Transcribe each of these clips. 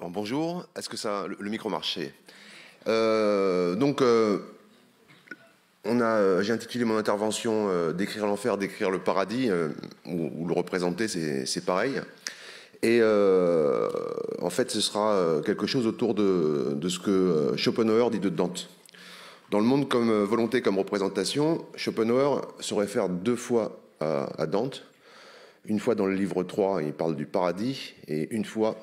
bonjour, est-ce que ça, le, micro marché euh, Donc, euh, euh, j'ai intitulé mon intervention Décrire l'enfer, décrire le paradis, ou, le représenter, c'est, pareil. Et en fait, ce sera quelque chose autour de, ce que Schopenhauer dit de Dante. Dans le monde comme volonté, comme représentation, Schopenhauer se réfère deux fois à, à Dante. Une fois dans le livre 3, il parle du paradis, et une fois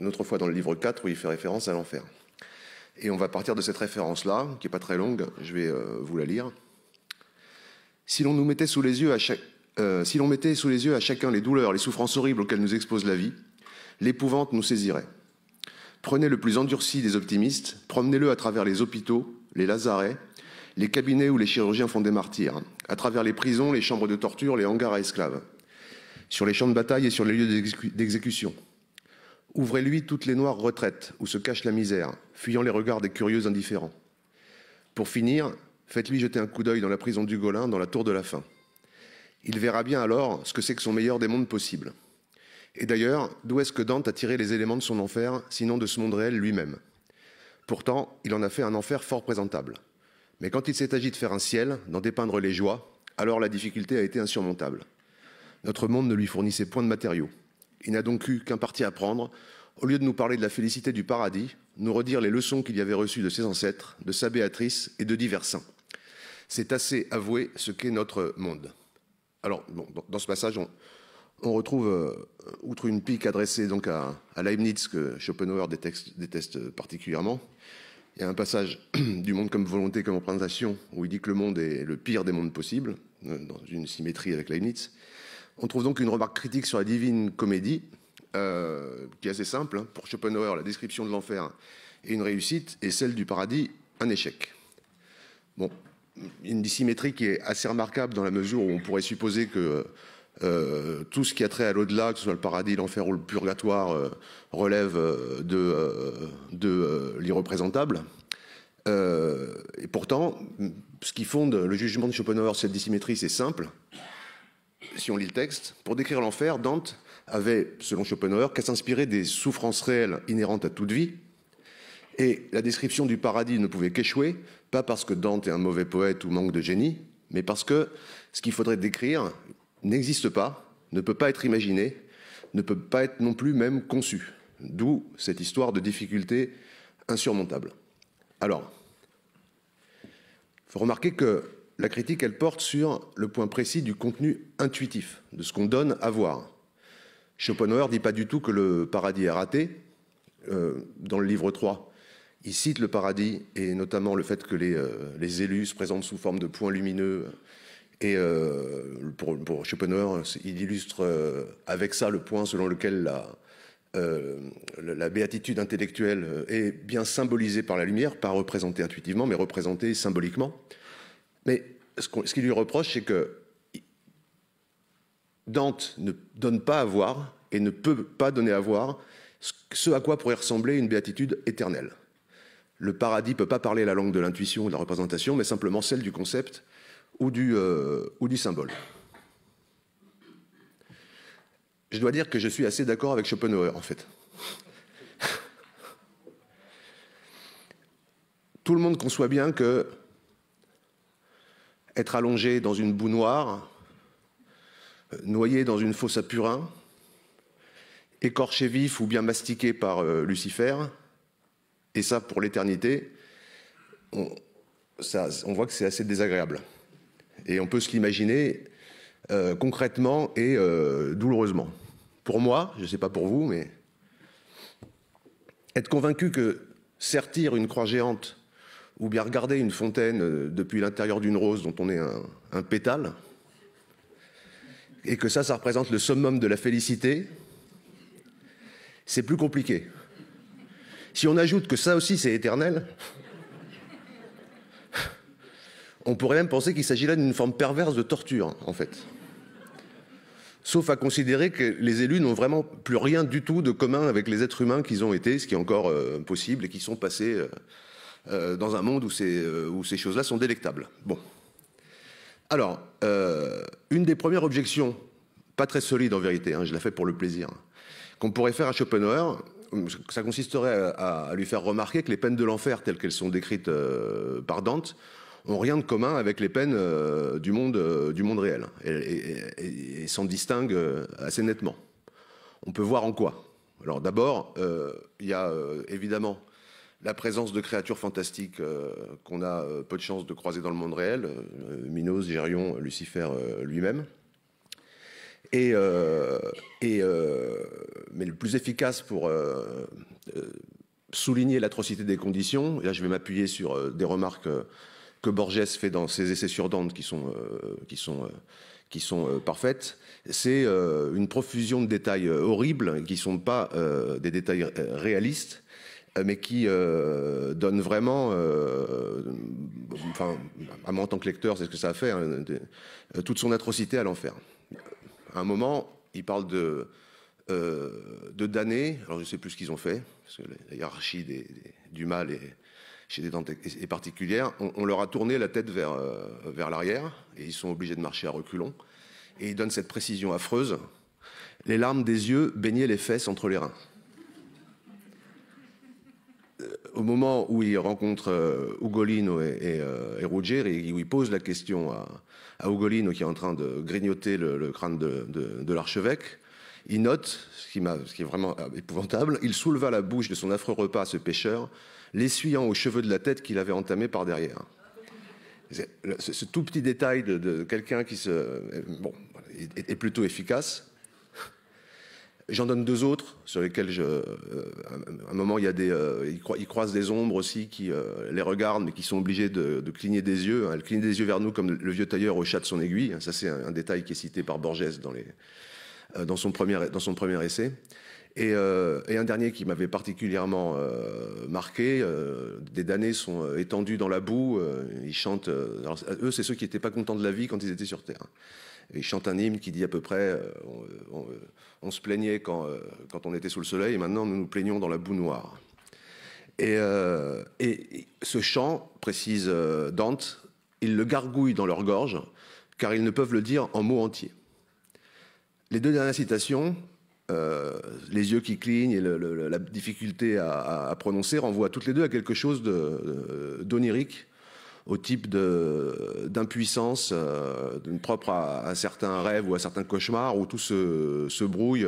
une autre fois dans le livre 4 où il fait référence à l'enfer. Et on va partir de cette référence-là, qui n'est pas très longue, je vais euh, vous la lire. Si l'on nous mettait sous les yeux à euh, si l'on mettait sous les yeux à chacun les douleurs, les souffrances horribles auxquelles nous expose la vie, l'épouvante nous saisirait. Prenez le plus endurci des optimistes, promenez-le à travers les hôpitaux, les lazarets, les cabinets où les chirurgiens font des martyrs, à travers les prisons, les chambres de torture, les hangars à esclaves, sur les champs de bataille et sur les lieux d'exécution. Ouvrez-lui toutes les noires retraites où se cache la misère, fuyant les regards des curieux indifférents. Pour finir, faites-lui jeter un coup d'œil dans la prison du Golin, dans la tour de la faim. Il verra bien alors ce que c'est que son meilleur des mondes possibles. Et d'ailleurs, d'où est-ce que Dante a tiré les éléments de son enfer, sinon de ce monde réel lui-même Pourtant, il en a fait un enfer fort présentable. Mais quand il s'est agi de faire un ciel, d'en dépeindre les joies, alors la difficulté a été insurmontable. Notre monde ne lui fournissait point de matériaux. Il n'a donc eu qu'un parti à prendre. Au lieu de nous parler de la félicité du paradis, nous redire les leçons qu'il y avait reçues de ses ancêtres, de sa Béatrice et de divers saints. C'est assez avouer ce qu'est notre monde. Alors, dans ce passage, on, retrouve, euh, outre une pique adressée donc à, Leibniz, que Schopenhauer déteste, déteste, particulièrement, il y a un passage du monde comme volonté, comme représentation, où il dit que le monde est le pire des mondes possibles, euh, dans une symétrie avec Leibniz. On trouve donc une remarque critique sur la divine comédie, euh, qui est assez simple. Hein. Pour Schopenhauer, la description de l'enfer est une réussite et celle du paradis un échec. Bon, une dissymétrie qui est assez remarquable dans la mesure où on pourrait supposer que euh, tout ce qui a trait à l'au-delà, que ce soit le paradis, l'enfer ou le purgatoire, euh, relève de, de l'irreprésentable. et pourtant, ce qui fonde le jugement de Schopenhauer, cette dissymétrie, c'est simple si on lit le texte, pour décrire l'enfer, Dante avait, selon Schopenhauer, qu'à s'inspirer des souffrances réelles inhérentes à toute vie. Et la description du paradis ne pouvait qu'échouer, pas parce que Dante est un mauvais poète ou manque de génie, mais parce que ce qu'il faudrait décrire n'existe pas, ne peut pas être imaginé, ne peut pas être non plus même conçu. D'où cette histoire de difficulté insurmontable. Alors, il faut remarquer que la critique, elle porte sur le point précis du contenu intuitif, de ce qu'on donne à voir. Schopenhauer ne dit pas du tout que le paradis est raté, euh, dans le livre 3. Il cite le paradis, et notamment le fait que les, euh, élus se présentent sous forme de points lumineux. Et euh, pour, Schopenhauer, il illustre avec ça le point selon lequel la béatitude intellectuelle est bien symbolisée par la lumière, pas représentée intuitivement, mais représentée symboliquement. Mais ce qu'il lui reproche, c'est que Dante ne donne pas à voir et ne peut pas donner à voir ce à quoi pourrait ressembler une béatitude éternelle. Le paradis ne peut pas parler la langue de l'intuition ou de la représentation, mais simplement celle du concept ou du, euh, ou du symbole. Je dois dire que je suis assez d'accord avec Schopenhauer, en fait. Tout le monde conçoit bien que être allongé dans une boue noire, euh, noyé dans une fosse à purin, écorché vif ou bien mastiqué par euh, Lucifer, et ça pour l'éternité, on, on, voit que c'est assez désagréable. Et on peut se l'imaginer euh, concrètement et douloureusement. Pour moi, je ne sais pas pour vous, mais être convaincu que sertir une croix géante ou bien regarder une fontaine euh, depuis l'intérieur d'une rose dont on est un, pétale, et que ça, ça représente le summum de la félicité, c'est plus compliqué. Si on ajoute que ça aussi, c'est éternel, on pourrait même penser qu'il s'agit là d'une forme perverse de torture, en fait. Sauf à considérer que les élus n'ont vraiment plus rien du tout de commun avec les êtres humains qu'ils ont été, ce qui est encore euh, possible, et qui sont passés... Euh, euh, dans un monde où ces, euh, où ces choses-là sont délectables. Bon. Alors, euh, une des premières objections, pas très solide en vérité, hein, je la fais pour le plaisir, hein, qu'on pourrait faire à Schopenhauer, ça consisterait à, lui faire remarquer que les peines de l'enfer telles qu'elles sont décrites par Dante ont rien de commun avec les peines du, monde, du monde réel et, et s'en distinguent assez nettement. On peut voir en quoi. Alors d'abord, il y a évidemment la présence de créatures fantastiques euh, qu'on a euh, peu de chance de croiser dans le monde réel, euh, Minos, Gérion, Lucifer lui-même. Et, mais le plus efficace pour souligner l'atrocité des conditions, là je vais m'appuyer sur des remarques que Borges fait dans ses essais sur Dante qui sont, qui sont qui sont parfaites. C'est une profusion de détails horribles qui ne sont pas des détails réalistes, euh, mais qui euh, donne vraiment, euh, enfin, à moi en tant que lecteur, c'est ce que ça a fait, hein, toute son atrocité à l'enfer. À un moment, il parle de, de damnés, alors je ne sais plus ce qu'ils ont fait, parce que la hiérarchie des, du mal est, chez des est, particulière, on, leur a tourné la tête vers, vers l'arrière, et ils sont obligés de marcher à reculons, et il donne cette précision affreuse, les larmes des yeux baignaient les fesses entre les reins. au moment où il rencontre euh, Ugolino et, et, euh, et où il pose la question à, Ugolino, qui est en train de grignoter le, crâne de, l'archevêque, il note, ce qui, ce qui, est vraiment euh, épouvantable, il souleva la bouche de son affreux repas à ce pêcheur, l'essuyant aux cheveux de la tête qu'il avait entamé par derrière. Ce, tout petit détail de, quelqu'un qui se, bon, est plutôt efficace. J'en donne deux autres sur lesquels, euh, à un moment, il y des, euh, ils, croisent des ombres aussi qui euh, les regardent, mais qui sont obligés de, cligner des yeux. Elle hein. cligne des yeux vers nous comme le vieux tailleur au chat de son aiguille. Hein. Ça, c'est un, détail qui est cité par Borges dans son premier essai. Euh, et, un dernier qui m'avait particulièrement euh, marqué, euh, des damnés sont étendus dans la boue, ils chantent, alors, eux c'est ceux qui n'étaient pas contents de la vie quand ils étaient sur Terre. ils chantent un hymne qui dit à peu près, on, se plaignait quand, on était sous le soleil, et maintenant nous nous plaignons dans la boue noire. et ce chant, précise Dante, ils le gargouillent dans leur gorge, car ils ne peuvent le dire en mots entiers. Les deux dernières citations, euh, les yeux qui clignent et la difficulté à, prononcer renvoient toutes les deux à quelque chose euh, d'onirique, au type d'impuissance euh, propre à, certains rêves ou à certains cauchemars où tout se, brouille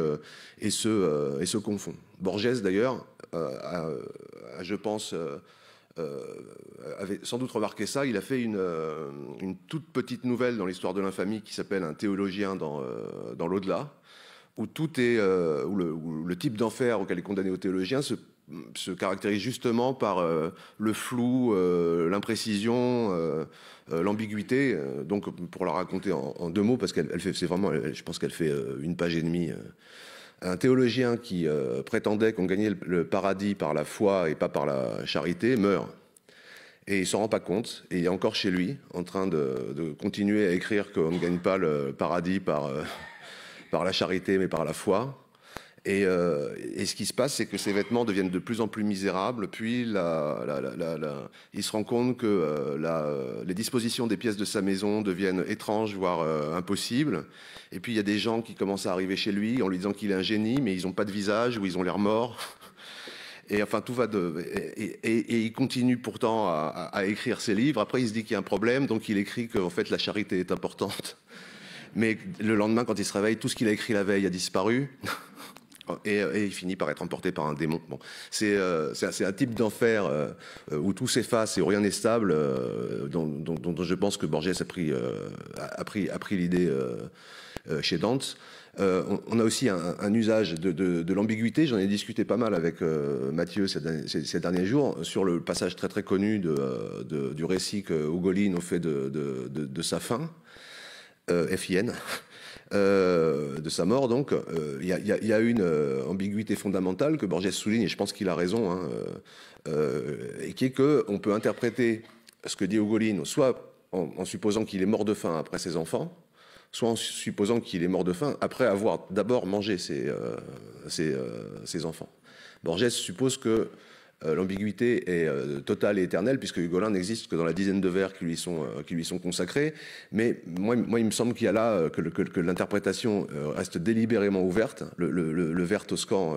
et se, et se confond. Borges, d'ailleurs, je pense, avait sans doute remarqué ça. Il a fait une, toute petite nouvelle dans l'histoire de l'infamie qui s'appelle Un théologien dans, dans l'au-delà, où tout est, euh, où, le, type d'enfer auquel est condamné aux théologien se, caractérise justement par euh, le flou, euh, l'imprécision, l'ambiguïté. donc, pour la raconter en, deux mots, parce qu'elle fait, c'est vraiment, je pense qu'elle fait une page et demie. un théologien qui prétendait qu'on gagnait le, paradis par la foi et pas par la charité meurt. Et il s'en rend pas compte, et il est encore chez lui, en train de continuer à écrire qu'on ne gagne pas le paradis par, par la charité, mais par la foi. Et, euh, ce qui se passe, c'est que ses vêtements deviennent de plus en plus misérables. Puis, il se rend compte que euh, les dispositions des pièces de sa maison deviennent étranges, voire euh, impossibles. Et puis, il y a des gens qui commencent à arriver chez lui en lui disant qu'il est un génie, mais ils n'ont pas de visage ou ils ont l'air morts. Et enfin, tout va de. Et, il continue pourtant à, à, écrire ses livres. Après, il se dit qu'il y a un problème, donc il écrit qu'en fait, la charité est importante mais le lendemain, quand il se réveille, tout ce qu'il a écrit la veille a disparu. Euh, et, il finit par être emporté par un démon. Bon, c'est un type d'enfer où tout s'efface et où rien n'est stable, euh, dont, je pense que Borges a pris, euh, pris, a pris l'idée chez Dante. On, a aussi un, usage de, l'ambiguïté. J'en ai discuté pas mal avec Mathieu ces derniers, jours sur le passage très très connu du récit que Ugolin a fait de, sa fin euh, FIN, euh, de sa mort. Donc, euh, il y, a une ambiguïté fondamentale que Borges souligne, et je pense qu'il a raison, hein, et qui est que on peut interpréter ce que dit Ogolin, soit en, supposant qu'il est mort de faim après ses enfants, soit en supposant qu'il est mort de faim après avoir d'abord mangé ses, ses, ses, enfants. Borges suppose que euh, l'ambiguïté est euh, totale et éternelle, puisque Hugolin n'existe que dans la dizaine de vers qui lui sont, euh, qui lui sont consacrés. Mais moi, moi il me semble qu'il y a là que, l'interprétation reste délibérément ouverte. Le, vers toscan,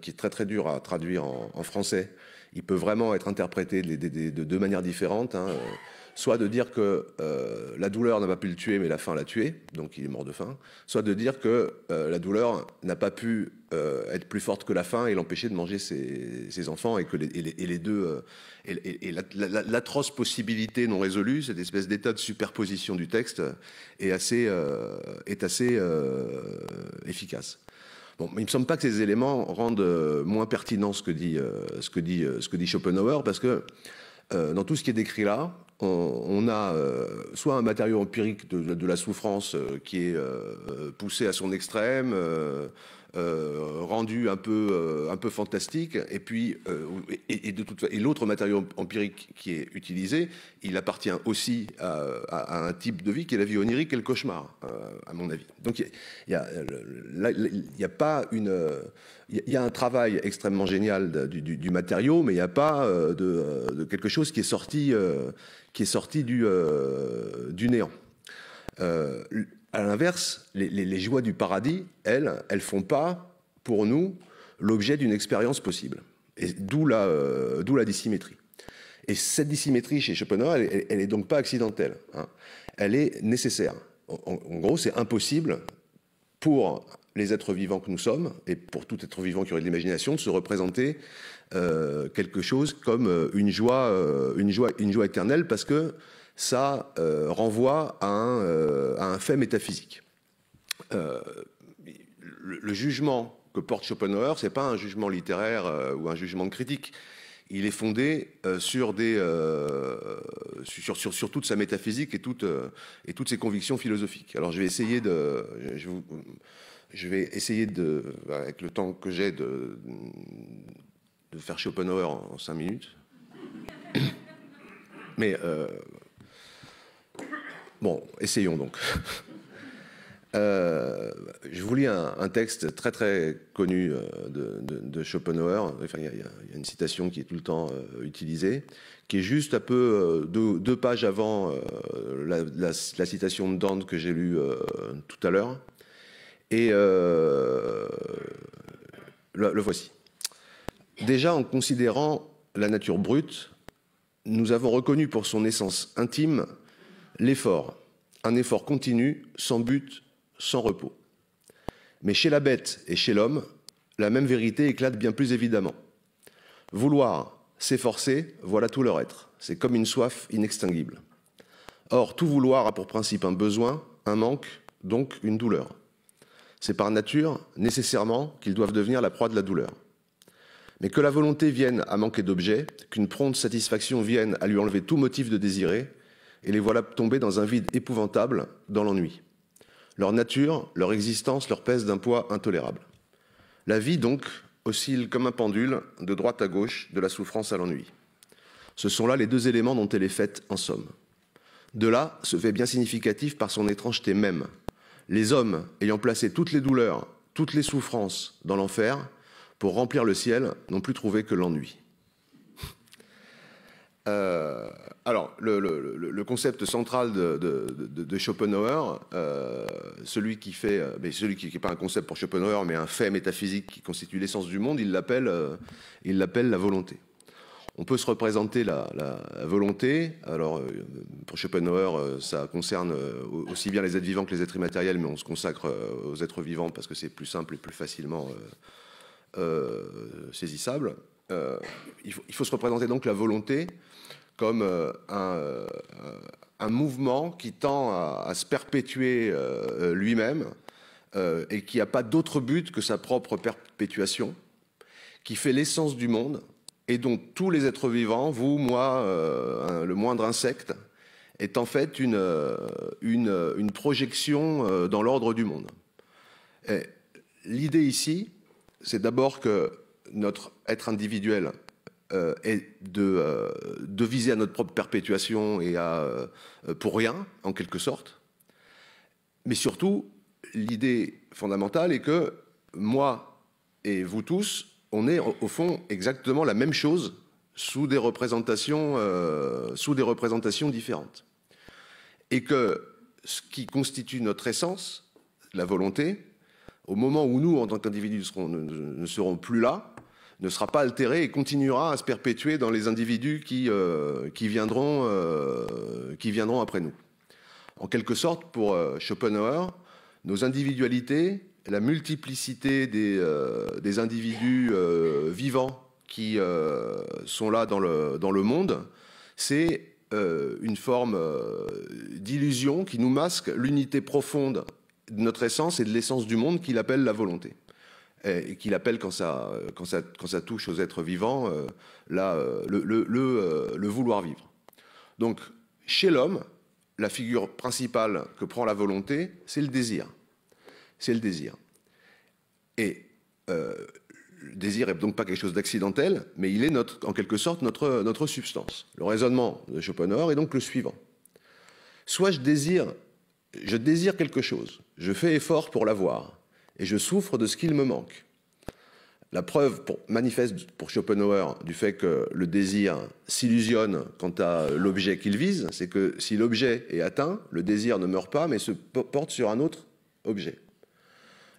qui est très très dur à traduire en, français, il peut vraiment être interprété de, deux manières différentes. Hein, soit de dire que euh, la douleur n'a pas pu le tuer, mais la faim l'a tué, donc il est mort de faim, soit de dire que euh, la douleur n'a pas pu euh, être plus forte que la faim et l'empêcher de manger ses, enfants, et que les, deux, et, l'atroce possibilité non résolue, cette espèce d'état de superposition du texte, est assez, est assez efficace. Bon, il ne me semble pas que ces éléments rendent moins pertinent ce que dit, ce que dit, ce que dit Schopenhauer, parce que dans tout ce qui est décrit là, on, a euh, soit un matériau empirique de la souffrance euh, qui est euh, poussé à son extrême, euh, rendu un peu, euh, un peu fantastique. Et puis, euh, et, de toute, et l'autre matériau empirique qui est utilisé, il appartient aussi à, un type de vie qui est la vie onirique et le cauchemar, à mon avis. Donc, il n'y a, il a, pas une. Il y a un travail extrêmement génial du, matériau, mais il n'y a pas de, quelque chose qui est sorti, qui est sorti du, du néant. À l'inverse, les, joies du paradis, elles, elles font pas, pour nous, l'objet d'une expérience possible. Et d'où la, euh, d'où la dissymétrie. Et cette dissymétrie chez Schopenhauer, elle n'est donc pas accidentelle. Hein. Elle est nécessaire. En, gros, c'est impossible pour les êtres vivants que nous sommes, et pour tout être vivant qui aurait de l'imagination, de se représenter euh, quelque chose comme euh, une joie, une, joie, une joie éternelle, parce que ça euh, renvoie euh, à un, fait métaphysique. Euh, le, jugement que porte Schopenhauer, ce n'est pas un jugement littéraire ou un jugement de critique. Il est fondé sur, des, sur, sur, toute sa métaphysique et, et, toutes ses convictions philosophiques. Alors je vais essayer de... Je, vais essayer de, avec le temps que j'ai, de, de, faire Schopenhauer en, 5 cinq minutes. Mais Bon, essayons donc. Euh, je vous lis un, texte très très connu euh, de, Schopenhauer. il y, a une citation qui est tout le temps euh, utilisée, qui est juste un peu deux, pages avant la, citation de Dante que j'ai lue tout à l'heure. Et le voici. Déjà en considérant la nature brute, nous avons reconnu pour son essence intime L'effort, un effort continu, sans but, sans repos. Mais chez la bête et chez l'homme, la même vérité éclate bien plus évidemment. Vouloir, s'efforcer, voilà tout leur être. C'est comme une soif inextinguible. Or, tout vouloir a pour principe un besoin, un manque, donc une douleur. C'est par nature, nécessairement, qu'ils doivent devenir la proie de la douleur. Mais que la volonté vienne à manquer d'objet, qu'une prompte satisfaction vienne à lui enlever tout motif de désirer, et les voilà tombés dans un vide épouvantable, dans l'ennui. Leur nature, leur existence leur pèse d'un poids intolérable. La vie, donc, oscille comme un pendule, de droite à gauche, de la souffrance à l'ennui. Ce sont là les deux éléments dont elle est faite, en somme. De là, se fait bien significatif par son étrangeté même. Les hommes, ayant placé toutes les douleurs, toutes les souffrances dans l'enfer, pour remplir le ciel, n'ont plus trouvé que l'ennui. Euh, alors, le, concept central de, Schopenhauer, euh, celui qui fait, euh, mais celui qui n'est pas un concept pour Schopenhauer, mais un fait métaphysique qui constitue l'essence du monde, il l'appelle, il l'appelle la volonté. On peut se représenter la, volonté. Alors, pour Schopenhauer, ça concerne aussi bien les êtres vivants que les êtres immatériels, mais on se consacre aux êtres vivants parce que c'est plus simple et plus facilement saisissable. Il faut, il, faut, se représenter donc la volonté comme euh, euh, un, mouvement qui tend à, se perpétuer euh, lui-même et qui n'a pas d'autre but que sa propre perpétuation, qui fait l'essence du monde et dont tous les êtres vivants, vous, moi, le moindre insecte, est en fait une, une, une projection dans l'ordre du monde. L'idée ici, c'est d'abord que notre être individuel et euh, euh, de, viser à notre propre perpétuation et à, euh, pour rien, en quelque sorte. Mais surtout, l'idée fondamentale est que moi et vous tous, on est au fond exactement la même chose sous des représentations différentes. Et que ce qui constitue notre essence, la volonté, au moment où nous, en tant qu'individus, ne serons plus là, ne sera pas altéré et continuera à se perpétuer dans les individus qui, euh, qui, viendront, euh, qui viendront après nous. En quelque sorte, pour euh, Schopenhauer, nos individualités, la multiplicité des, des individus vivants qui sont là dans le, dans le monde, c'est une forme d'illusion qui nous masque l'unité profonde de notre essence et de l'essence du monde qu'il appelle la volonté et qu'il appelle quand ça, touche aux êtres vivants euh, là, euh, euh, le, vouloir vivre. Donc, chez l'homme, la figure principale que prend la volonté, c'est le désir. C'est le désir. Et le désir n'est donc pas quelque chose d'accidentel, mais il est en quelque sorte notre, notre substance. Le raisonnement de Schopenhauer est donc le suivant. Soit je désire, je désire quelque chose, je fais effort pour l'avoir, et je souffre de ce qu'il me manque. La preuve pour, manifeste pour Schopenhauer du fait que le désir s'illusionne quant à l'objet qu'il vise, c'est que si l'objet est atteint, le désir ne meurt pas mais se porte sur un autre objet.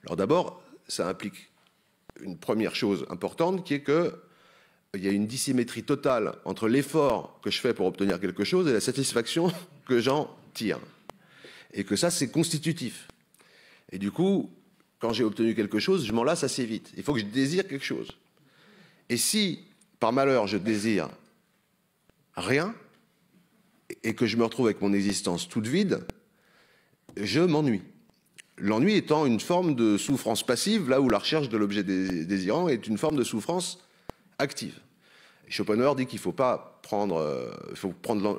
Alors d'abord, ça implique une première chose importante qui est qu'il y a une dissymétrie totale entre l'effort que je fais pour obtenir quelque chose et la satisfaction que j'en tire. Et que ça, c'est constitutif. Et du coup, quand j'ai obtenu quelque chose, je m'en lasse assez vite. Il faut que je désire quelque chose. Et si, par malheur, je désire rien et que je me retrouve avec mon existence toute vide, je m'ennuie. L'ennui étant une forme de souffrance passive, là où la recherche de l'objet désirant est une forme de souffrance active. Schopenhauer dit qu'il ne faut pas prendre, euh,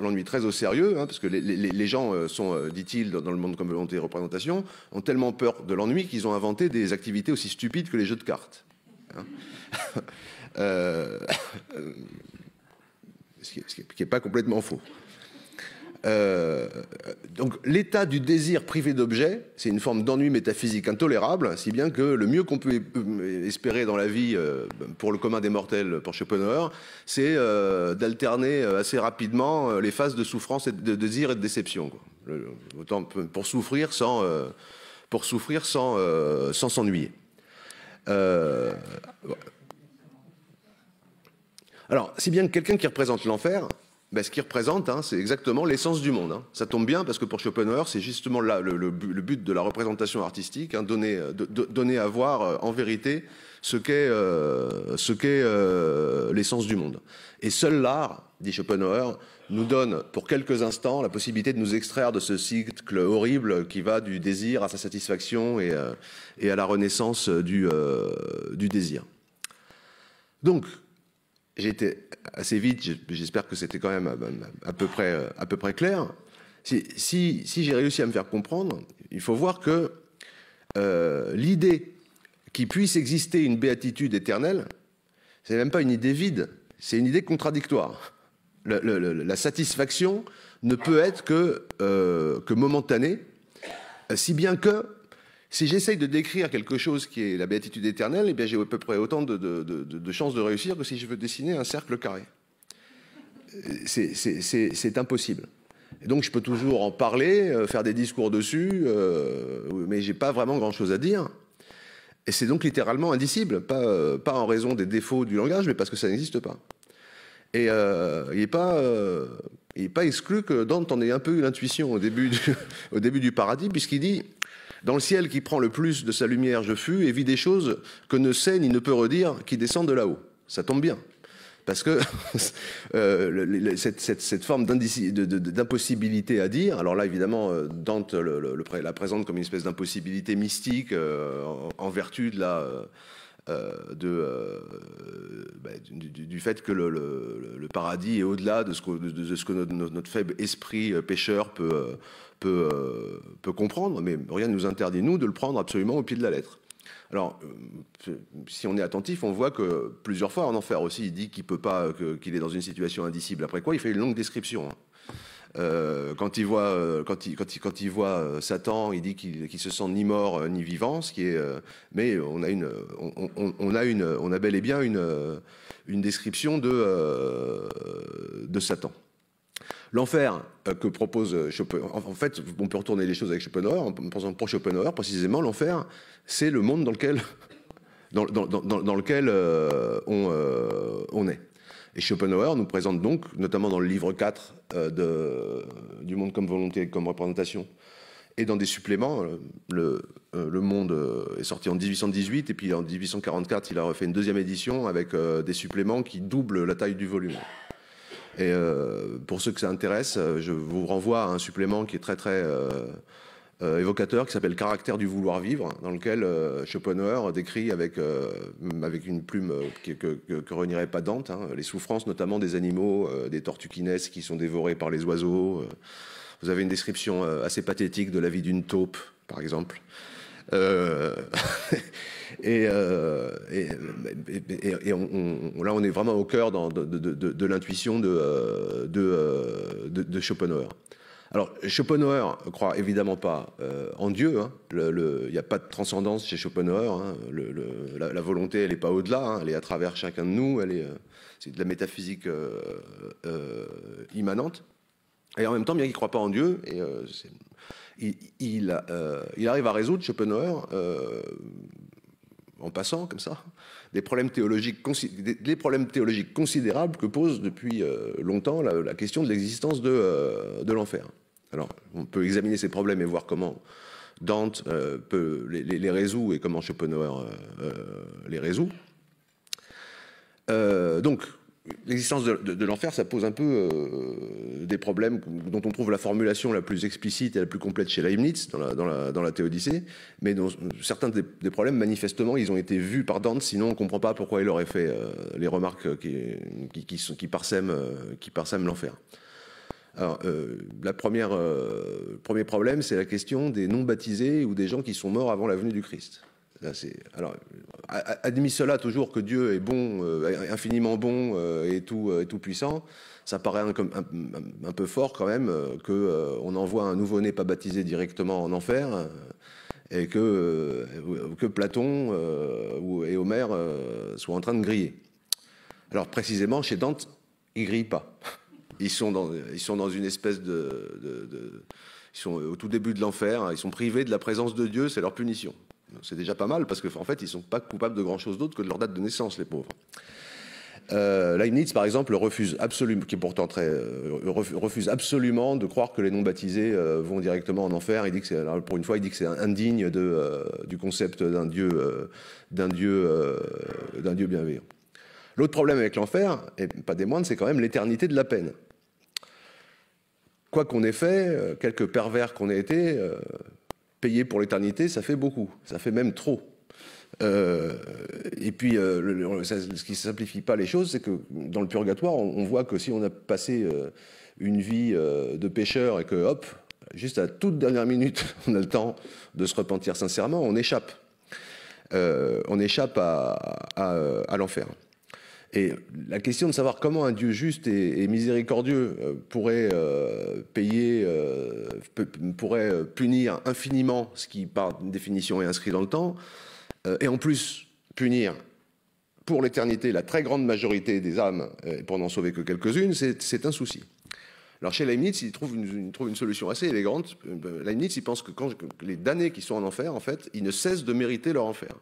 l'ennui très au sérieux, hein, parce que les, gens euh, sont, euh, dit-il, dans le monde comme volonté et représentation, ont tellement peur de l'ennui qu'ils ont inventé des activités aussi stupides que les jeux de cartes. Hein. ce qui n'est pas complètement faux. Euh, donc l'état du désir privé d'objet, c'est une forme d'ennui métaphysique intolérable, si bien que le mieux qu'on peut euh, espérer dans la vie euh, pour le commun des mortels, pour Schopenhauer, c'est d'alterner assez rapidement les phases de souffrance, et de désir et de déception. autant pour souffrir sans pour souffrir sans s'ennuyer. alors, si bien que quelqu'un qui représente l'enfer, ben, ce qu'il représente, hein, c'est exactement l'essence du monde. Hein. Ça tombe bien parce que pour Schopenhauer, c'est justement là le, but de la représentation artistique, hein, euh, donner, à voir euh, en vérité ce qu'est euh, l'essence du monde. Et seul l'art, dit Schopenhauer, nous donne pour quelques instants la possibilité de nous extraire de ce cycle horrible qui va du désir à sa satisfaction et, à la renaissance du, désir. Donc, j'ai été assez vite, j'espère que c'était quand même euh, à peu près, euh, à peu près clair. Si, j'ai réussi à me faire comprendre, il faut voir que euh, l'idée qu'il puisse exister une béatitude éternelle, c'est même pas une idée vide, c'est une idée contradictoire. la satisfaction ne peut être que, que momentanée, si bien que si j'essaye de décrire quelque chose qui est la béatitude éternelle, eh bien j'ai à peu près autant de, chances de réussir que si je veux dessiner un cercle carré. Euh, c'est impossible. donc je peux toujours en parler, euh, faire des discours dessus, mais euh, mais j'ai pas vraiment grand-chose à dire. Et c'est donc littéralement indicible, pas, pas en raison des défauts du langage, mais parce que ça n'existe pas. Et il n'est pas, pas exclu que Dante en ait un peu eu l'intuition au, au début du paradis, puisqu'il dit dans le ciel qui prend le plus de sa lumière, je fus, et vis des choses que ne sait ni ne peut redire qui descendent de là-haut. Ça tombe bien. Parce que euh, cette, forme d'impossibilité à dire, alors là évidemment euh, Dante la présente comme une espèce d'impossibilité mystique euh, en, vertu de la... Euh, de, euh, bah, du, fait que le, paradis est au-delà de ce que, de, ce que notre, faible esprit euh, pêcheur peut, peut, peut comprendre, mais rien ne nous interdit, nous, de le prendre absolument au pied de la lettre. Alors, si on est attentif, on voit que plusieurs fois en enfer aussi, il dit qu'il peut pas, qu'il est dans une situation indicible. Après quoi, il fait une longue description. Euh, quand il voit, euh, quand il, voit euh, Satan, il dit qu'il se sent ni mort ni vivant, ce qui est. mais on a une, on, a une, on a bel et bien une, description de de Satan. L'enfer que propose Schopenhauer, en fait, on peut retourner les choses avec Schopenhauer, en pensant pour Schopenhauer précisément, l'enfer, c'est le monde dans lequel, lequel on est. Et Schopenhauer nous présente donc, notamment dans le livre 4 euh, du monde comme volonté et comme représentation, et dans des suppléments, euh, euh, le, Monde est sorti en 1818 et puis en 1844, il a refait une deuxième édition avec des suppléments qui doublent la taille du volume. Et pour ceux que ça intéresse, je vous renvoie à un supplément qui est très très euh, évocateur qui s'appelle Caractère du vouloir vivre, dans lequel euh, Schopenhauer décrit avec, euh, une plume que, que, renierait pas Dante hein, les souffrances notamment des animaux, des tortuquines qui sont dévorées par les oiseaux. vous avez une description assez pathétique de la vie d'une taupe, par exemple. et, là, on est vraiment au cœur de, de l'intuition de, Schopenhauer. Alors Schopenhauer croit évidemment pas euh, en Dieu. Hein. Il n'y a pas de transcendance chez Schopenhauer. Hein. la, volonté, elle n'est pas au-delà. Hein. Elle est à travers chacun de nous. Euh, c'est de la métaphysique euh, immanente. Et en même temps, bien qu'il ne croit pas en Dieu, il, arrive à résoudre Schopenhauer en passant comme ça les problèmes théologiques, considérables que pose depuis euh, longtemps la, question de l'existence euh, de, l'enfer. Alors, on peut examiner ces problèmes et voir comment Dante euh, peut les, résout et comment Schopenhauer les résout. donc, L'existence de, l'enfer, ça pose un peu euh, des problèmes dont on trouve la formulation la plus explicite et la plus complète chez Leibniz dans la, dans Théodicée, mais certains des, problèmes, manifestement, ils ont été vus par Dante, sinon on ne comprend pas pourquoi il aurait fait euh, les remarques euh, qui, parsèment, l'enfer. Alors, le premier problème, c'est la question des non-baptisés ou des gens qui sont morts avant la venue du Christ alors, admis cela toujours que Dieu est bon, euh, infiniment bon euh, euh, et tout, puissant, ça paraît un, peu fort quand même qu'on on envoie un nouveau-né pas baptisé directement en enfer et que, Platon et Homère soient en train de griller. Alors précisément, chez Dante, ils ne grillent pas. Ils sont dans, une espèce de, de ils sont au tout début de l'enfer, ils sont privés de la présence de Dieu, c'est leur punition. C'est déjà pas mal parce qu'en en fait, ils ne sont pas coupables de grand-chose d'autre que de leur date de naissance, les pauvres. Euh, Leibniz, par exemple, refuse absolument, qui est pourtant très, euh, refuse absolument de croire que les non-baptisés euh, vont directement en enfer. Il dit que alors pour une fois, il dit que c'est indigne euh, du concept d'un dieu, d'un dieu, d'un dieu bienveillant. L'autre problème avec l'enfer, et pas des moindres, c'est quand même l'éternité de la peine. Quoi qu'on ait fait, quelques pervers qu'on ait été, Payer pour l'éternité, ça fait beaucoup, ça fait même trop. Euh, et puis, euh, ce qui ne simplifie pas les choses, c'est que dans le purgatoire, on, voit que si on a passé euh, une vie de pêcheur et que, hop, juste à toute dernière minute, on a le temps de se repentir sincèrement, on échappe. on échappe à l'enfer. Et la question de savoir comment un Dieu juste et, miséricordieux euh, pourrait euh, payer, euh, pourrait punir infiniment ce qui, par définition, est inscrit dans le temps, et en plus punir pour l'éternité la très grande majorité des âmes, pour n'en sauver que quelques-unes, c'est un souci. Alors chez Leibniz, il trouve une, une, solution assez élégante. Leibniz, il pense que, quand, que les damnés qui sont en enfer, en fait, ils ne cessent de mériter leur enfer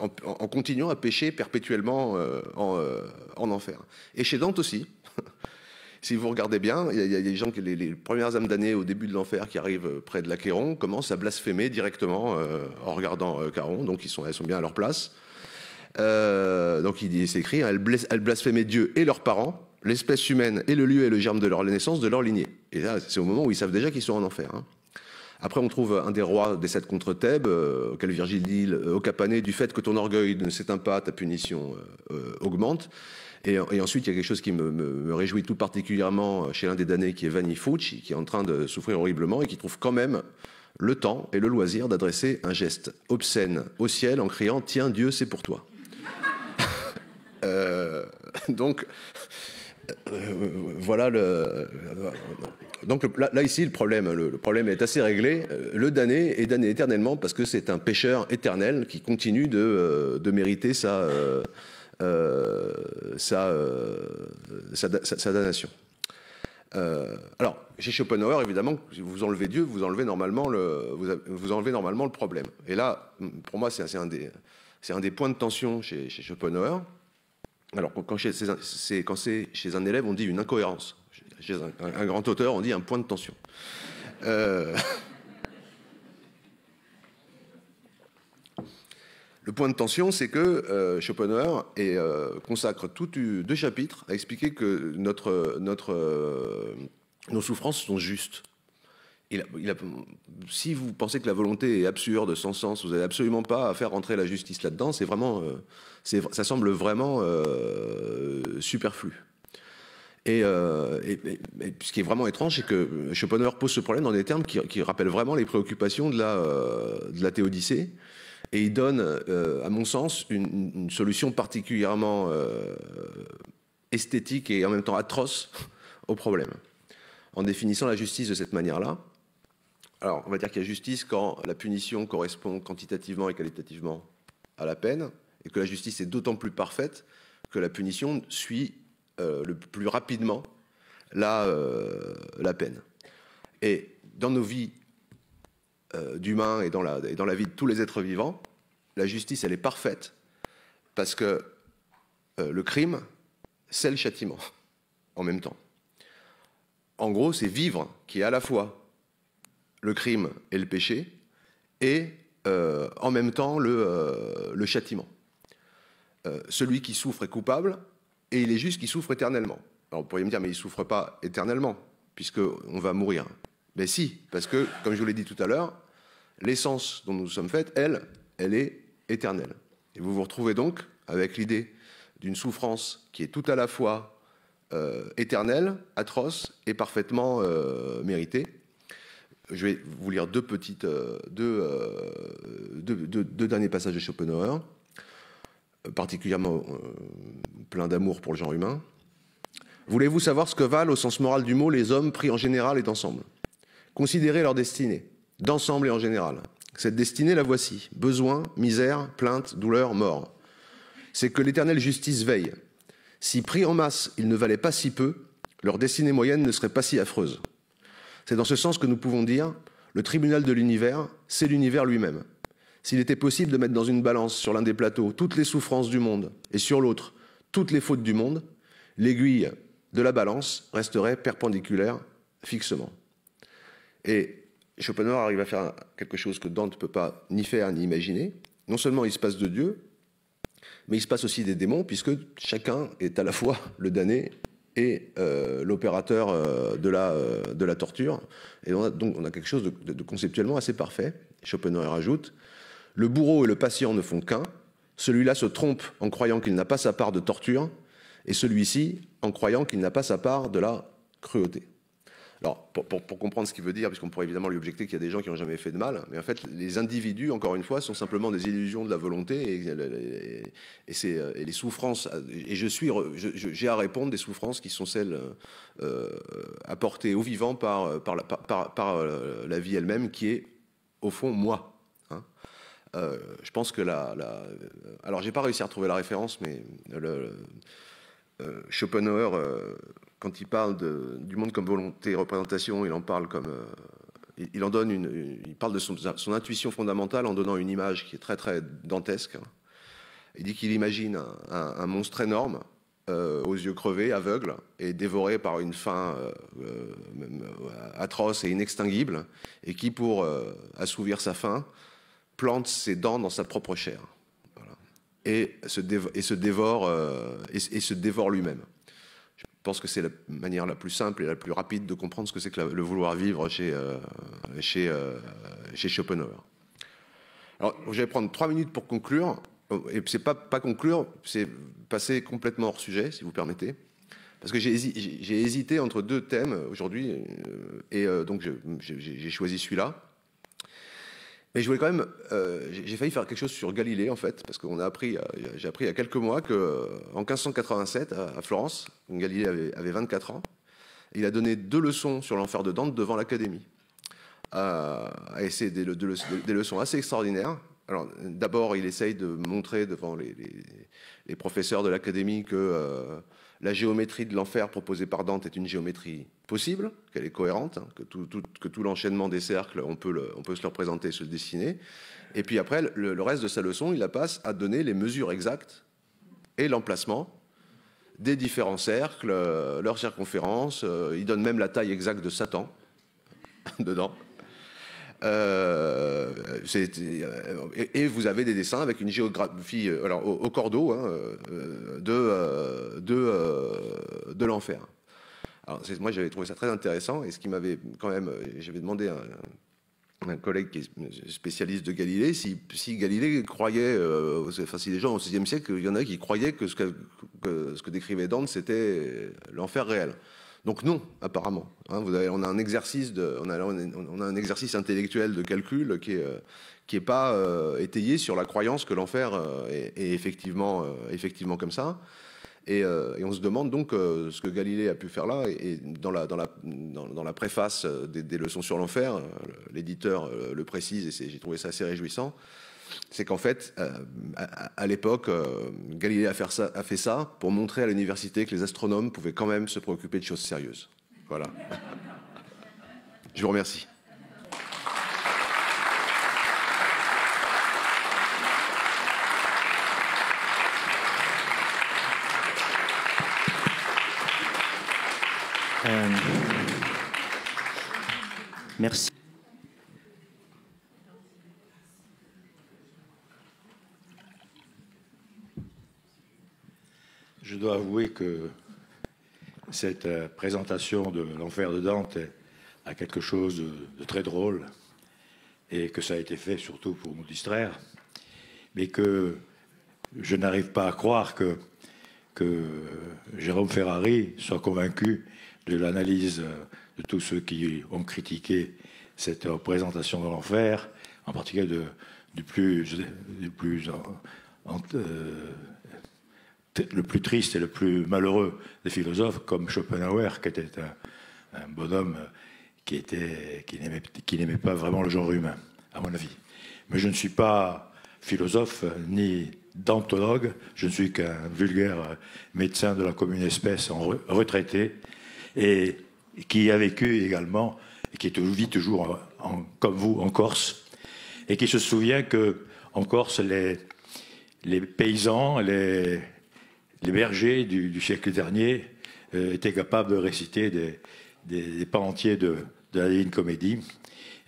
en, continuant à pécher perpétuellement euh, euh, en, enfer. Et chez Dante aussi. si vous regardez bien, il y, a des gens qui, les, les premières âmes d'année au début de l'enfer qui arrivent euh, près de l'Achéron, commencent à blasphémer directement en regardant Caron, donc ils sont, elles sont bien à leur place. donc il, dit s'écrit, elles, blasphémaient Dieu et leurs parents, l'espèce humaine et le lieu et le germe de leur naissance, de leur lignée. Et là, c'est au moment où ils savent déjà qu'ils sont en enfer. Hein. Après, on trouve un des rois des sept contre Thèbes, euh, auquel Virgile dit, euh, au Capané, du fait que ton orgueil ne s'éteint pas, ta punition euh, augmente. Et, ensuite, il y a quelque chose qui me, réjouit tout particulièrement chez l'un des damnés, qui est Vanny qui est en train de souffrir horriblement et qui trouve quand même le temps et le loisir d'adresser un geste obscène au ciel en criant Tiens Dieu, c'est pour toi. donc, voilà le. Donc là, ici, le problème, le, problème est assez réglé. Euh, le damné est damné éternellement parce que c'est un pêcheur éternel qui continue de, euh, mériter euh, sa, sa, damnation. alors, chez Schopenhauer, évidemment, vous enlevez Dieu, vous enlevez normalement le, vous, enlevez normalement le problème. Et là, pour moi, c'est un, des, un des points de tension chez Schopenhauer alors quand c'est chez un élève, on dit une incohérence. Chez un, grand auteur, on dit un point de tension. Euh, le point de tension, c'est que euh, Schopenhauer euh, consacre deux chapitres à expliquer que nos souffrances sont justes si vous pensez que la volonté est absurde, sans sens, vous n'avez absolument pas à faire rentrer la justice là-dedans. C'est vraiment, euh, ça semble vraiment euh, superflu. Euh, et, ce qui est vraiment étrange, c'est que Schopenhauer pose ce problème dans des termes qui, rappellent vraiment les préoccupations de la, de la théodicée. Et il donne, à mon sens, une solution particulièrement esthétique et en même temps atroce au problème en définissant la justice de cette manière-là. Alors, on va dire qu'il y a justice quand la punition correspond quantitativement et qualitativement à la peine, et que la justice est d'autant plus parfaite que la punition suit euh, le plus rapidement la, euh, la peine. Et dans nos vies euh, d'humains et, dans la, et dans la vie de tous les êtres vivants, la justice, elle est parfaite, parce que le crime, c'est le châtiment, en même temps. En gros, c'est vivre qui est à la fois le crime et le péché, et euh, en même temps le, euh, châtiment. Euh, celui qui souffre est coupable, et il est juste qu'il souffre éternellement. Alors vous pourriez me dire, mais il ne souffre pas éternellement, puisqu'on va mourir. Mais si, parce que, comme je vous l'ai dit tout à l'heure, l'essence dont nous sommes faites, elle, elle est éternelle. Et vous vous retrouvez donc avec l'idée d'une souffrance qui est tout à la fois éternelle, atroce et parfaitement méritée je vais vous lire deux petites, euh, euh, deux, deux, derniers passages de Schopenhauer, euh, particulièrement plein d'amour pour le genre humain. Voulez-vous savoir ce que valent au sens moral du mot les hommes pris en général et ensemble Considérez leur destinée, d'ensemble et en général. Cette destinée, la voici. Besoin, misère, plainte, douleur, mort. C'est que l'éternelle justice veille. Si pris en masse, ils ne valaient pas si peu, leur destinée moyenne ne serait pas si affreuse. C'est dans ce sens que nous pouvons dire, le tribunal de l'univers, c'est l'univers lui-même. S'il était possible de mettre dans une balance sur l'un des plateaux toutes les souffrances du monde et sur l'autre toutes les fautes du monde, l'aiguille de la balance resterait perpendiculaire fixement. Et Schopenhauer arrive à faire quelque chose que Dante ne peut pas ni faire ni imaginer. Non seulement il se passe de Dieu, mais il se passe aussi des démons, puisque chacun est à la fois le damné et euh, l'opérateur euh, euh, de, la, torture. Et on donc on a quelque chose de, de, conceptuellement assez parfait. Schopenhauer ajoute Le bourreau et le patient ne font qu'un. Celui-là se trompe en croyant qu'il n'a pas sa part de torture, et celui-ci en croyant qu'il n'a pas sa part de la cruauté. Alors, pour, comprendre ce qu'il veut dire, puisqu'on pourrait évidemment lui objecter qu'il y a des gens qui n'ont jamais fait de mal, mais en fait, les individus, encore une fois, sont simplement des illusions de la volonté et, euh, les souffrances. Et je suis, j'ai à répondre des souffrances qui sont celles euh, euh, apportées aux vivants par, la, vie elle-même, qui est, au fond, moi. Hein. je pense que la. la alors, j'ai pas réussi à retrouver la référence, mais le, Schopenhauer quand il parle de, du monde comme volonté et représentation, il en parle comme. Euh, il, en donne une, il parle de son, intuition fondamentale en donnant une image qui est très très dantesque. Il dit qu'il imagine un, monstre énorme, euh, aux yeux crevés, aveugle, et dévoré par une faim euh, atroce et inextinguible, et qui, pour assouvir sa faim, plante ses dents dans sa propre chair. Et, se et se dévore, et se dévore lui-même. Je pense que c'est la manière la plus simple et la plus rapide de comprendre ce que c'est que le vouloir vivre euh, euh, chez, Schopenhauer. Alors, je vais prendre trois minutes pour conclure. Euh, et c'est pas, pas conclure, c'est passer complètement hors sujet, si vous permettez. Parce que j'ai hésité entre deux thèmes aujourd'hui, et donc j'ai choisi celui-là. Mais je voulais quand même, euh, j'ai failli faire quelque chose sur Galilée en fait, parce qu'on a appris, euh, j'ai appris il y a quelques mois que euh, en 1587 à Florence, Galilée avait, 24 ans, il a donné deux leçons sur l'enfer de Dante devant l'Académie. Euh, et c'est des, leçons assez extraordinaires. Alors d'abord, il essaye de montrer devant les, les professeurs de l'Académie que la géométrie de l'enfer proposée par Dante est une géométrie possible, qu'elle est cohérente, hein, que tout, l'enchaînement des cercles, on peut, se le représenter se le dessiner. Et puis après, le, le reste de sa leçon, il la passe à donner les mesures exactes et l'emplacement des différents cercles, euh, leur circonférence. Euh, il donne même la taille exacte de Satan dedans. Euh, euh, et, vous avez des dessins avec une géographie euh, alors, au, cordeau hein, de, de, l'enfer. Alors, moi, j'avais trouvé ça très intéressant et ce qui m'avait quand même, j'avais demandé à un, collègue qui est spécialiste de Galilée si, si Galilée croyait, enfin, si les gens au 16e siècle, il y en a qui croyaient que ce que, que, ce que décrivait Dante, c'était l'enfer réel. Donc non, apparemment. on, a un exercice intellectuel de calcul qui n'est euh, pas euh, étayé sur la croyance que l'enfer euh, est, effectivement, comme ça. Et, on se demande donc ce que Galilée a pu faire là. Et, dans, la, préface des leçons sur l'enfer, l'éditeur le précise, et j'ai trouvé ça assez réjouissant, c'est qu'en fait, euh, à, l'époque, euh, Galilée a, fait ça pour montrer à l'université que les astronomes pouvaient quand même se préoccuper de choses sérieuses. Voilà. Je vous remercie. Euh, merci. Je dois avouer que cette euh, présentation de l'enfer de Dante a quelque chose de, très drôle et que ça a été fait surtout pour nous distraire, mais que je n'arrive pas à croire que, que Jérôme Ferrari soit convaincu de l'analyse de tous ceux qui ont critiqué cette présentation de l'enfer, en particulier de, du plus, plus euh, le plus triste et le plus malheureux des philosophes, comme Schopenhauer, qui était un, bonhomme euh, qui, était, qui, n'aimait, qui n'aimait pas vraiment le genre humain, à mon avis. Mais je ne suis pas philosophe ni dentologue, je ne suis qu'un vulgaire euh, médecin de la commune espèce en retraité, et qui a vécu également, et qui vit toujours comme vous en Corse, et qui se souvient que en Corse, les, les paysans, les, les bergers du, siècle dernier euh, étaient capables de réciter des, des, des pas entiers de, la Divine Comédie.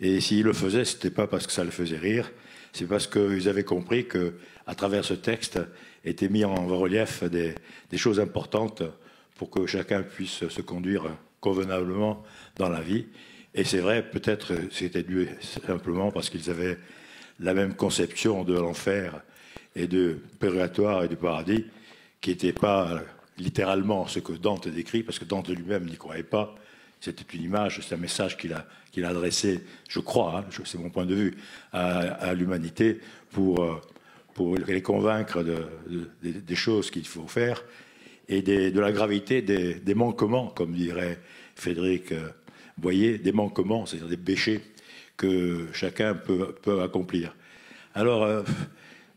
Et s'ils le faisaient, n'était pas parce que ça le faisait rire, c'est parce qu'ils avaient compris qu'à à travers ce texte, étaient mis en relief des, choses importantes pour que chacun puisse se conduire convenablement dans la vie. Et c'est vrai, peut-être c'était dû simplement parce qu'ils avaient la même conception de l'enfer et de purgatoire et du paradis qui n'était pas euh, littéralement ce que Dante décrit, parce que Dante lui-même n'y croyait pas. C'était une image, c'est un message qu'il a, adressé, je crois, hein, c'est mon point de vue, à, l'humanité pour, euh, pour les convaincre des choses qu'il faut faire et de la gravité des, manquements, comme dirait Frédéric euh, Boyer, des manquements, c'est-à-dire des péchés que chacun peut, peut accomplir. Alors,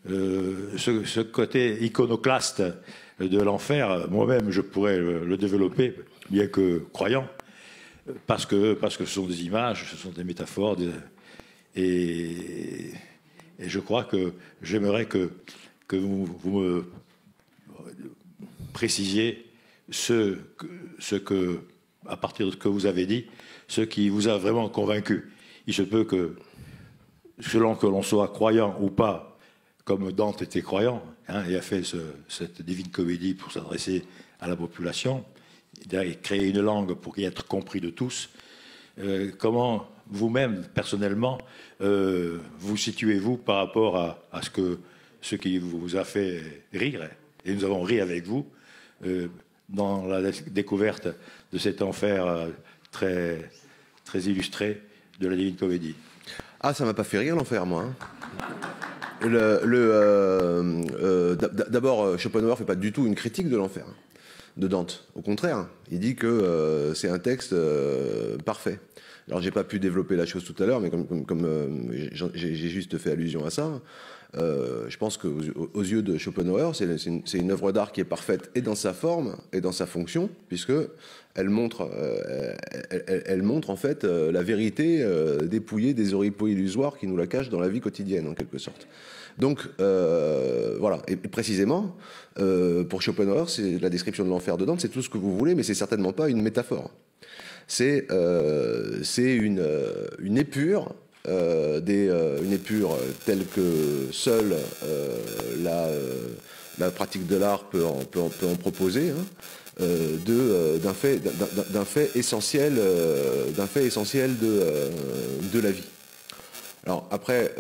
euh, ce, côté iconoclaste de l'enfer, moi-même, je pourrais le, développer, bien que croyant, parce que, parce que ce sont des images, ce sont des métaphores, et, et, je crois que j'aimerais que, que vous, vous, me précisiez ce, ce que, à partir de ce que vous avez dit, ce qui vous a vraiment convaincu. Il se peut que, selon que l'on soit croyant ou pas, comme Dante était croyant hein, et a fait cette divine comédie pour s'adresser à la population, il créer une langue pour y être compris de tous, euh, comment vous-même, personnellement, euh, vous situez-vous par rapport à, ce, que, ce qui vous a fait rire Et nous avons ri avec vous euh, dans la découverte de cet enfer très, très illustré de la Divine Comédie. Ah, ça m'a pas fait rire l'enfer, moi. Hein. Euh, euh, d'abord, euh, Schopenhauer fait pas du tout une critique de l'enfer hein, de Dante. Au contraire, il dit que c'est un texte parfait. Alors j'ai pas pu développer la chose tout à l'heure, mais comme, j'ai juste fait allusion à ça, je pense que aux, yeux de Schopenhauer, c'est une, une, œuvre d'art qui est parfaite et dans sa forme et dans sa fonction, puisque elle montre, elle, montre en fait la vérité dépouillée des oripeaux illusoires qui nous la cachent dans la vie quotidienne en quelque sorte. Donc euh, voilà, et, précisément, euh, pour Schopenhauer, c'est la description de l'enfer dedans c'est tout ce que vous voulez, mais c'est certainement pas une métaphore. C'est euh, une, une épure. des, une épure telle que seule la, la, pratique de l'art peut, en, proposer, hein, d'un fait, fait essentiel d'un fait essentiel de, de la vie. Alors après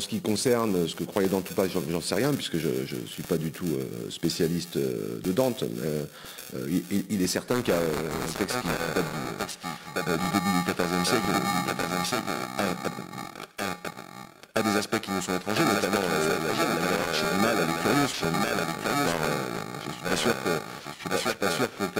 en ce qui concerne ce que croyait Dante ou pas, j'en sais rien, puisque je ne suis pas du tout spécialiste de Dante. Il, est certain qu'un texte qui date du, début du XIVe siècle, siècle a, a, des aspects qui nous sont étrangers, notamment la guerre à avec Flavius. Je ne suis pas sûr que...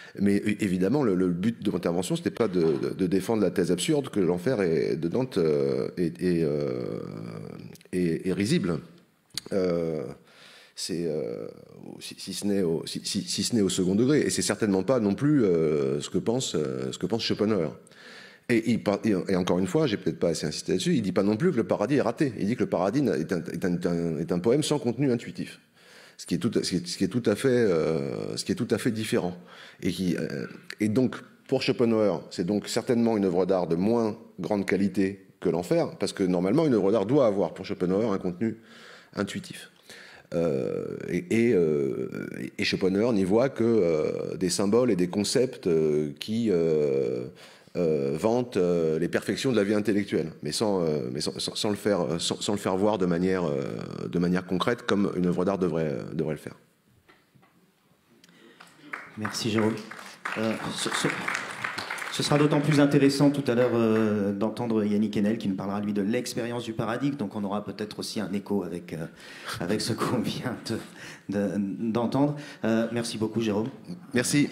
Mais euh, évidemment, le, but de intervention, ce n'était pas de, défendre la thèse absurde que l'enfer est, de Dante euh, euh, est, est, risible. c'est si, ce n'est au, si, au second degré, et c'est certainement pas non plus ce que pense ce que pense Schopenhauer. Et, il, et encore une fois, j'ai peut-être pas assez insisté là-dessus. Il dit pas non plus que le paradis est raté. Il dit que le paradis est un poème sans contenu intuitif ce qui est tout, à fait, différent. Euh, et donc pour Schopenhauer, c'est donc certainement une œuvre d'art de moins grande qualité que l'enfer, parce que normalement une œuvre d'art doit avoir pour Schopenhauer un contenu intuitif. Euh, euh, et, Schopenhauer n'y voit que des symboles et des concepts qui Vente euh, vante euh, les perfections de la vie intellectuelle, mais sans, euh, le, faire, sans, le faire voir de manière, concrète comme une œuvre d'art devrait, devrait le faire. Merci Jérôme. Ce, sera d'autant plus intéressant tout à l'heure d'entendre Yannick Henel qui nous parlera lui de l'expérience du paradigme, donc on aura peut-être aussi un écho avec, ce qu'on vient d'entendre. merci beaucoup Jérôme. Merci.